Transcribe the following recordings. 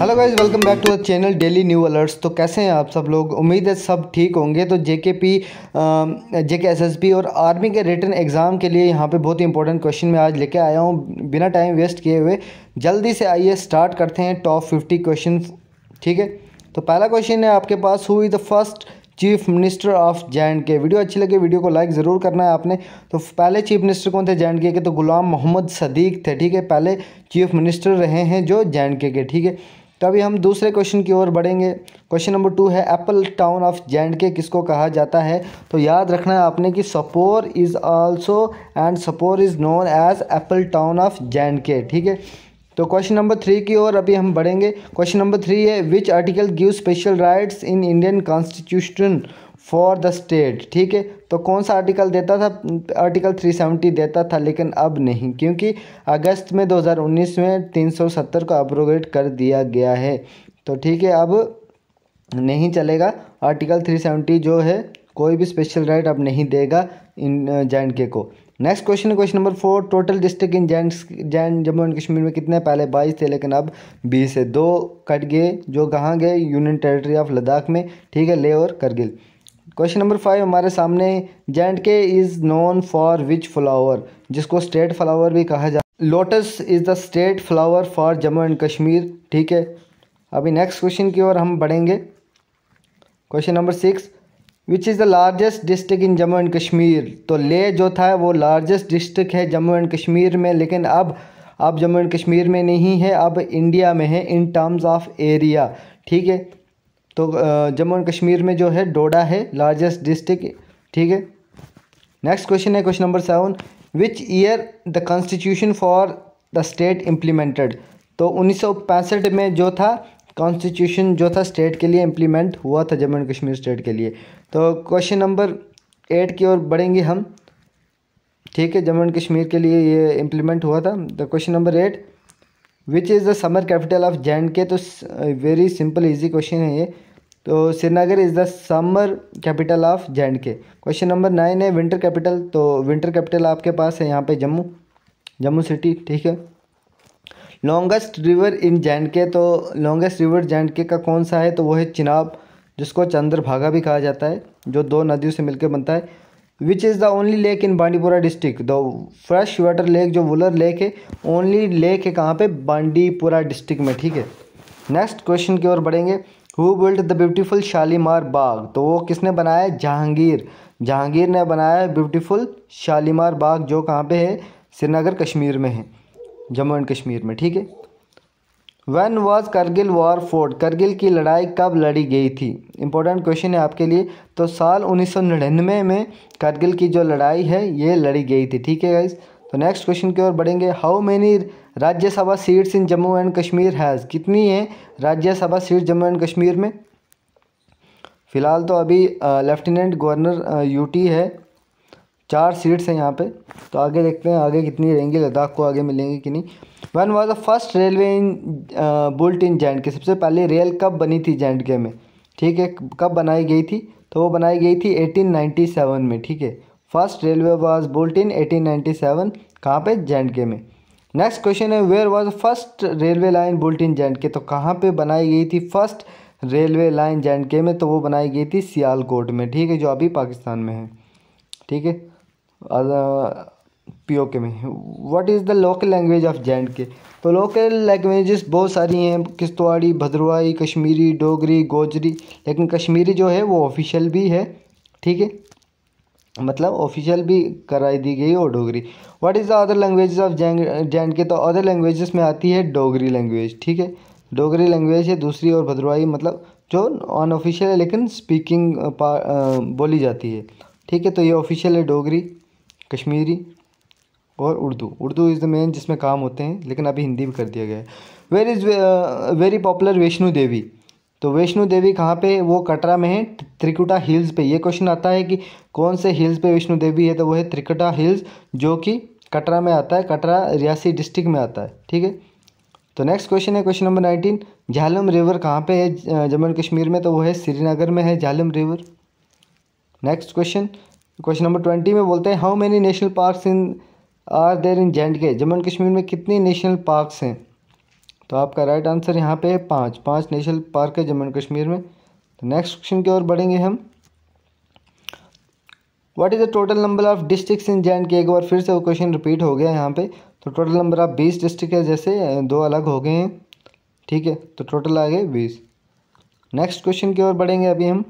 Hello guys welcome back to the channel daily new alerts तो कैसे हैं आप सब लोग उम्मीद है सब ठीक होंगे तो के पी एस पी और आर्मी के रिटर्न एग्ज़ाम के लिए यहाँ पे बहुत ही इंपॉर्टेंट क्वेश्चन मैं आज लेके आया हूँ बिना टाइम वेस्ट किए हुए जल्दी से आइए स्टार्ट करते हैं टॉप फिफ्टी क्वेश्चन ठीक है तो पहला क्वेश्चन है आपके पास who is the first chief minister of J and K video अच्छी लगी वीडियो को लाइक ज़रूर करना है आपने तो पहले चीफ मिनिस्टर कौन थे जे एंड के तो गुलाम मोहम्मद सदीक थे ठीक है पहले चीफ मिनिस्टर रहे हैं जो जे एंड के ठीक है तो अभी हम दूसरे क्वेश्चन की ओर बढ़ेंगे क्वेश्चन नंबर टू है apple town of J and K किसको कहा जाता है तो याद रखना है आपने कि Sopore is also and Sopore is known as apple town of J and K ठीक है तो क्वेश्चन नंबर थ्री की ओर अभी हम बढ़ेंगे क्वेश्चन नंबर थ्री है which article give special rights in Indian constitution for the state ठीक है तो कौन सा आर्टिकल देता था आर्टिकल 370 देता था लेकिन अब नहीं क्योंकि अगस्त में 2019 में 370 को अप्रोग्रेड कर दिया गया है तो ठीक है अब नहीं चलेगा आर्टिकल 370 जो है कोई भी स्पेशल राइट अब नहीं देगा इन जे एंड के को next question question number four total district in जैन जैन जम्मू एंड कश्मीर में कितने पहले बाईस थे लेकिन अब बीस है दो कट गए जो कहाँ गए यूनियन टेरिटरी ऑफ लद्दाख में ठीक है ले और करगिल क्वेश्चन नंबर फाइव हमारे सामने J and K is known for which flower जिसको स्टेट फ्लावर भी कहा जा lotus is the state flower for Jammu and Kashmir ठीक है अभी नेक्स्ट क्वेश्चन की ओर हम बढ़ेंगे question number six which is the largest district in Jammu and Kashmir तो ले जो था वो लार्जेस्ट डिस्ट्रिक्ट है जम्मू एंड कश्मीर में लेकिन अब अब जम्मू एंड कश्मीर में नहीं है अब इंडिया में है इन टर्म्स ऑफ एरिया ठीक है तो जम्मू एंड कश्मीर में जो है डोडा है लार्जेस्ट डिस्ट्रिक्ट ठीक है नेक्स्ट क्वेश्चन है question number seven which year the constitution for the state implemented तो उन्नीस में जो था कॉन्स्टिट्यूशन जो था स्टेट के लिए इम्प्लीमेंट हुआ था जम्मू एंड कश्मीर स्टेट के लिए तो क्वेश्चन नंबर एट की ओर बढ़ेंगे हम ठीक है जम्मू एंड कश्मीर के लिए ये इम्प्लीमेंट हुआ था the question number eight which is the summer capital of J and K तो वेरी सिंपल इजी क्वेश्चन है ये तो Srinagar is the summer capital of J K question number nine है विंटर कैपिटल तो विंटर कैपिटल आपके पास है यहाँ पे जम्मू जम्मू सिटी ठीक है longest river in J K तो लॉन्गेस्ट रिवर जे के का कौन सा है तो वो है चिनाब जिसको चंद्रभागा भी कहा जाता है जो दो नदियों से मिलकर बनता है which is the only lake in Bandipora district the fresh water lake जो वुलर लेक है ओनली लेक है कहाँ पर बांडीपुरा डिस्ट्रिक्ट में ठीक है नेक्स्ट क्वेश्चन की ओर बढ़ेंगे who built the beautiful Shalimar Bagh तो वो किसने बनाया जहांगीर जहांगीर ने बनाया ब्यूटीफुल शालीमार बाग जो कहाँ पे है श्रीनगर कश्मीर में है जम्मू एंड कश्मीर में ठीक है when was Kargil war fought Kargil की लड़ाई कब लड़ी गई थी इंपॉर्टेंट क्वेश्चन है आपके लिए तो साल उन्नीस में करगिल की जो लड़ाई है ये लड़ी गई थी ठीक है गाइज तो नेक्स्ट क्वेश्चन की ओर बढ़ेंगे how many Rajya Sabha seats in Jammu and Kashmir has कितनी हैं राज्यसभा सीट जम्मू एंड कश्मीर में फ़िलहाल तो अभी लेफ्टिनेंट गवर्नर यूटी है चार सीट्स हैं यहाँ पे तो आगे देखते हैं आगे कितनी रहेंगी लद्दाख को आगे मिलेंगे कि नहीं when was the first railway in built in J and K सबसे पहले रेल कब बनी थी जैंड के में ठीक है कब बनाई गई थी तो वो बनाई गई थी 1897 में ठीक है first railway was built in seven कहाँ पर जैंड के में नेक्स्ट क्वेश्चन है where was first railway line built in J K तो कहाँ पे बनाई गई थी फर्स्ट रेलवे लाइन जे के में तो वो बनाई गई थी सियालकोट में ठीक है जो अभी पाकिस्तान में है ठीक है पी के में what is the local language of J K तो लोकल लैंग्वेजेस बहुत सारी हैं किश्तवाड़ी भद्रवाही कश्मीरी डोगरी गोजरी लेकिन कश्मीरी जो है वो ऑफिशियल भी है ठीक है मतलब ऑफिशियल भी कराई दी गई और Dogri what is the other language of J K तो अदर लैंग्वेजेस में आती है डोगरी लैंग्वेज ठीक है डोगरी लैंग्वेज है दूसरी और भद्रवाही मतलब जो अनऑफिशियल है लेकिन स्पीकिंग बोली जाती है ठीक है तो ये ऑफिशियल है डोगरी कश्मीरी और Urdu Urdu is the main जिसमें काम होते हैं लेकिन अभी हिंदी भी कर दिया गया है where is very popular Vaishno Devi तो वैष्णो देवी कहाँ पे है वो कटरा में है त्रिकुटा हिल्स पे ये क्वेश्चन आता है कि कौन से हिल्स पे वैष्णो देवी है तो वो है त्रिकुटा हिल्स जो कि कटरा में आता है कटरा रियासी डिस्ट्रिक्ट में आता है ठीक है तो नेक्स्ट क्वेश्चन है question number nineteen Jhelum river कहाँ पे है जम्मू एंड कश्मीर में तो वो है श्रीनगर में है Jhelum river next question question number twenty में बोलते हैं how many national parks in are there in J and K Jammu and Kashmir में कितने नेशनल पार्क्स हैं तो आपका राइट आंसर यहाँ पे पाँच पाँच नेशनल पार्क है जम्मू एंड कश्मीर में तो नेक्स्ट क्वेश्चन की ओर बढ़ेंगे हम what is the total number of districts in J and K एक बार फिर से वो क्वेश्चन रिपीट हो गया यहाँ पे तो टोटल नंबर ऑफ बीस डिस्ट्रिक्ट है जैसे दो अलग हो गए हैं ठीक है तो टोटल आ गए बीस नेक्स्ट क्वेश्चन की ओर बढ़ेंगे अभी हम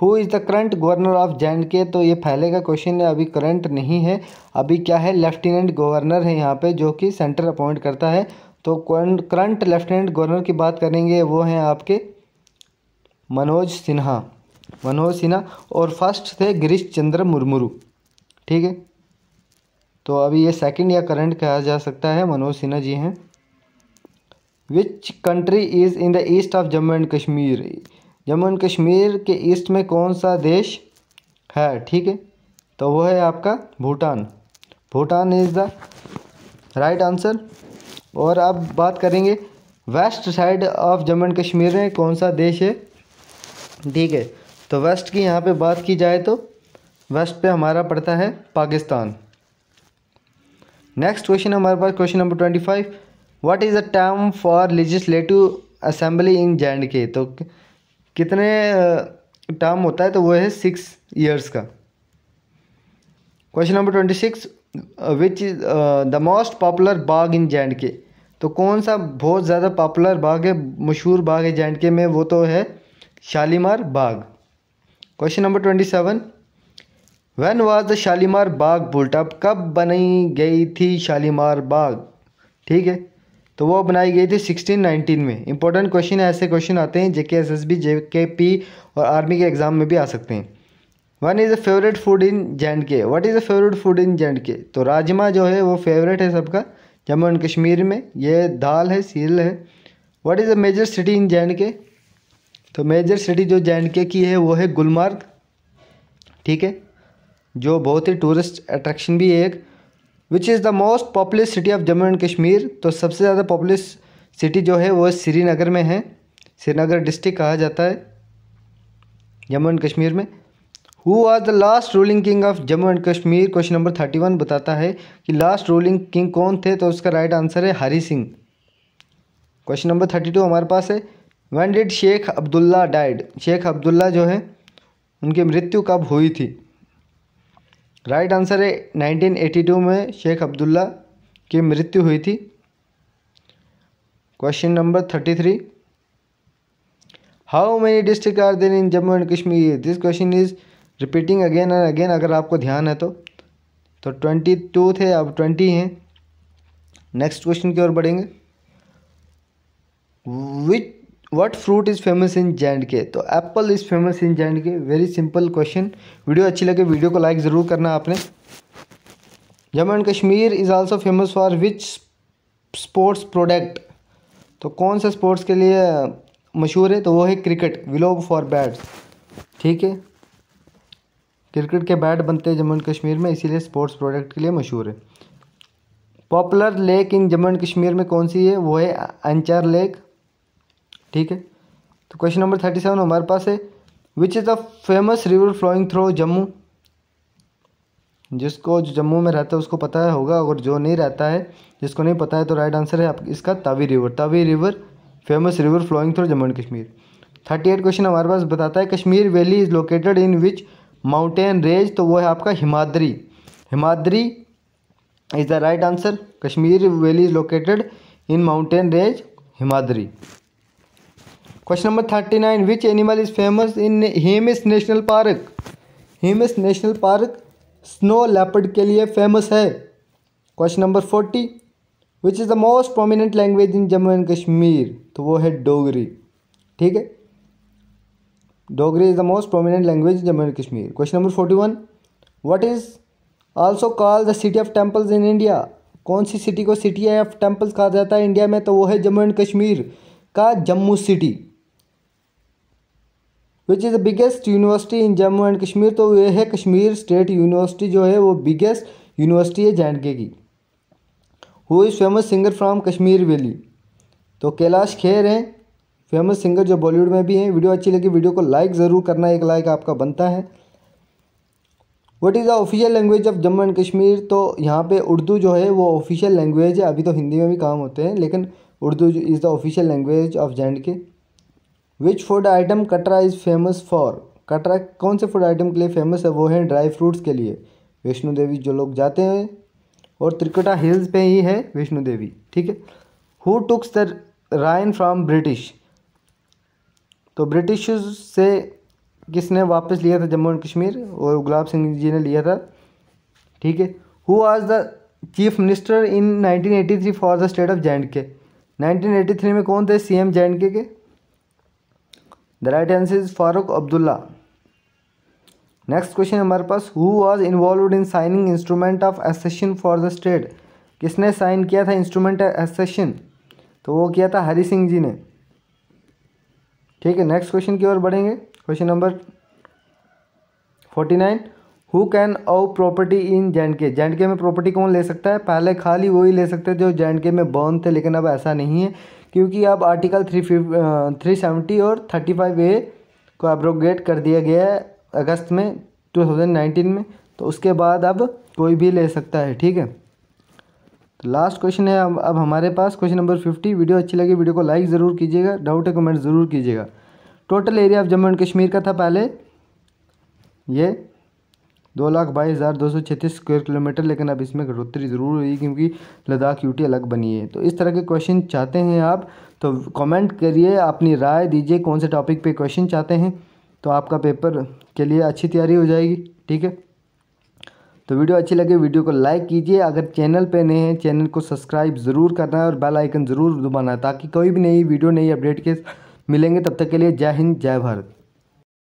who is the current governor of J and K तो ये पहले का क्वेश्चन है अभी करंट नहीं है अभी क्या है लेफ्टिनेंट गवर्नर है यहाँ पे जो कि सेंटर अपॉइंट करता है तो करंट लेफ्टिनेंट गवर्नर की बात करेंगे वो हैं आपके मनोज सिन्हा मनोज सिन्हा और फर्स्ट थे गिरीश चंद्र मुर्मुरू ठीक है तो अभी ये सेकंड या करंट कहा जा सकता है मनोज सिन्हा जी हैं which country is in the east of Jammu and Kashmir Jammu and Kashmir के ईस्ट में कौन सा देश है ठीक है तो वो है आपका Bhutan Bhutan is the right answer और अब बात करेंगे west side of Jammu and Kashmir में कौन सा देश है ठीक है तो वेस्ट की यहाँ पे बात की जाए तो वेस्ट पे हमारा पड़ता है पाकिस्तान नेक्स्ट क्वेश्चन हमारे पास question number twenty five what is the term for legislative assembly in J and K तो कितने टर्म होता है तो वो है सिक्स ईयर्स का question number twenty six which is the most popular bagh in J K तो कौन सा बहुत ज़्यादा पॉपुलर बाग है मशहूर बाग है जे के में वो तो है Shalimar Bagh question number twenty seven when was the Shalimar Bagh built up कब बनाई गई थी शालीमार बाग ठीक है तो वो बनाई गई थी 1619 में इंपॉर्टेंट क्वेश्चन ऐसे क्वेश्चन आते हैं जेके एस एस बी के पी और आर्मी के एग्जाम में भी आ सकते हैं when is a favourite food in J K what is a favourite food in J K तो राजमा जो है वो फेवरेट है सबका जम्मू एंड कश्मीर में ये दाल है सील है what is a major city in J K तो मेजर सिटी जो जे के की है वो है गुलमर्ग ठीक है जो बहुत ही टूरिस्ट अट्रैक्शन भी है एक which is the most popular city of Jammu and Kashmir तो सबसे ज़्यादा पॉपुलर सिटी जो है वो श्रीनगर में है श्रीनगर डिस्ट्रिक्ट कहा जाता है जम्मू एंड कश्मीर में who are the last ruling king of Jammu and Kashmir question number thirty one बताता है कि लास्ट रूलिंग किंग कौन थे तो उसका राइट आंसर है Hari Singh question number thirty two हमारे पास है when did Sheikh Abdullah died Sheikh Abdullah जो है उनकी मृत्यु कब हुई थी राइट आंसर है 1982 में शेख अब्दुल्ला की मृत्यु हुई थी question number thirty three how many district are then in Jammu and Kashmir this question is repeating again and again अगर आपको ध्यान है तो तो ट्वेंटी टू थे अब ट्वेंटी हैं नेक्स्ट क्वेश्चन की ओर बढ़ेंगे which what fruit is famous in J and K तो apple is famous in J and K very simple question video अच्छी लगे वीडियो को लाइक ज़रूर करना आपने Jammu and Kashmir is also famous for which sports product तो कौन सा स्पोर्ट्स के लिए मशहूर है तो वो है क्रिकेट विलोब फॉर बैट्स ठीक है क्रिकेट के बैट बनते हैं जम्मू एंड कश्मीर में इसीलिए स्पोर्ट्स प्रोडक्ट के लिए मशहूर है popular lake in Jammu and Kashmir में कौन सी है वो है अंचर लेक ठीक है तो क्वेश्चन नंबर थर्टी सेवन हमारे पास है which is the famous river flowing through Jammu जिसको जो जम्मू में रहता है उसको पता है होगा और जो नहीं रहता है जिसको नहीं पता है तो राइट आंसर है आप इसका Tawi river Tawi river famous river flowing through Jammu and Kashmir thirty eight question हमारे पास बताता है Kashmir valley is located in which mountain range तो वो है आपका Himadri Himadri is the right answer Kashmir valley is located in mountain range Himadri question number thirty nine which animal is famous in Hemis national park Hemis national park snow leopard के लिए famous है question number forty which is the most prominent language in Jammu and Kashmir तो वो है डोगरी ठीक है Dogri is the most prominent language in Jammu and Kashmir question number forty one what is also call the city of temples in India कौन सी city को city of temples कहा जाता है इंडिया में तो वो है जम्मू एंड कश्मीर का Jammu city which is the biggest university in Jammu and Kashmir तो ये है कश्मीर स्टेट यूनिवर्सिटी जो है वो बिगेस्ट यूनिवर्सिटी है जे के की who is famous singer from Kashmir valley तो कैलाश खेर हैं फेमस सिंगर जो बॉलीवुड में भी हैं वीडियो अच्छी लगी वीडियो को लाइक ज़रूर करना एक लाइक आपका बनता है what is the official language of Jammu and Kashmir तो यहाँ पे उर्दू जो है वो ऑफिशियल लैंग्वेज है अभी तो हिंदी में भी काम होते हैं लेकिन Urdu is the official language of J and K which food item Katra is famous for Katra कौन से फूड आइटम के लिए फेमस है वो है ड्राई फ्रूट्स के लिए वैष्णो देवी जो लोग जाते हैं और त्रिकुटा हिल्स पे ही है वैष्णो देवी ठीक है who took the reign from British तो ब्रिटिश से किसने वापस लिया था जम्मू एंड कश्मीर और गुलाब सिंह जी ने लिया था ठीक है who was the chief minister in 1983 for the state of J and K three में कौन थे CM J and K, K? The right answer is Farooq Abdullah next question हमारे पास who was involve in signing instrument of accession for the state किसने sign किया था instrument assertion तो वो किया था हरी सिंह जी ने ठीक है नेक्स्ट क्वेश्चन की ओर बढ़ेंगे question number forty nine who can own property in J and K J and के में प्रॉपर्टी कौन ले सकता है पहले खाली वही ले सकते थे जो जे एंड के में बॉन्ड थे लेकिन अब ऐसा नहीं है क्योंकि अब आर्टिकल थ्री थ्री सेवेंटी और थर्टी फाइव ए को अब्रोगेट कर दिया गया है अगस्त में टू थाउजेंड नाइनटीन में तो उसके बाद अब कोई भी ले सकता है ठीक है तो लास्ट क्वेश्चन है अब अब हमारे पास क्वेश्चन नंबर फिफ्टी वीडियो अच्छी लगी वीडियो को लाइक ज़रूर कीजिएगा डाउट है कमेंट ज़रूर कीजिएगा total area of Jammu and Kashmir का था पहले ये दो लाख बाईस हज़ार दो सौ छत्तीस स्क्वेयर किलोमीटर लेकिन अब इसमें बढ़ोतरी ज़रूर हुई क्योंकि लद्दाख यूटी अलग बनी है तो इस तरह के क्वेश्चन चाहते हैं आप तो कमेंट करिए अपनी राय दीजिए कौन से टॉपिक पे क्वेश्चन चाहते हैं तो आपका पेपर के लिए अच्छी तैयारी हो जाएगी ठीक है तो वीडियो अच्छी लगे वीडियो को लाइक कीजिए अगर चैनल पर नए हैं चैनल को सब्सक्राइब ज़रूर करना है और बेल आइकन ज़रूर दबाना है ताकि कोई भी नई वीडियो नई अपडेट के मिलेंगे तब तक के लिए जय हिंद जय भारत